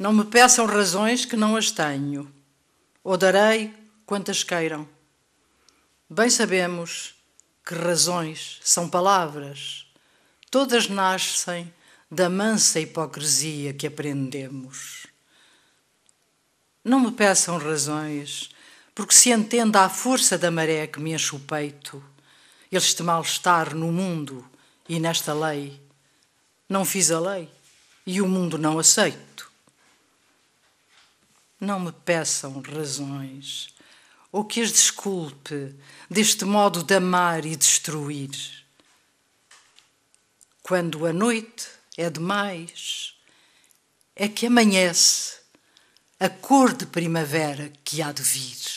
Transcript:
Não me peçam razões que não as tenho, ou darei quantas queiram. Bem sabemos que razões são palavras, todas nascem da mansa hipocrisia que aprendemos. Não me peçam razões, porque se entenda a força da maré que me enche o peito, este mal-estar no mundo e nesta lei. Não fiz a lei e o mundo não aceito. Não me peçam razões, ou que as desculpe deste modo de amar e destruir. Quando a noite é demais, é que amanhece a cor de primavera que há de vir.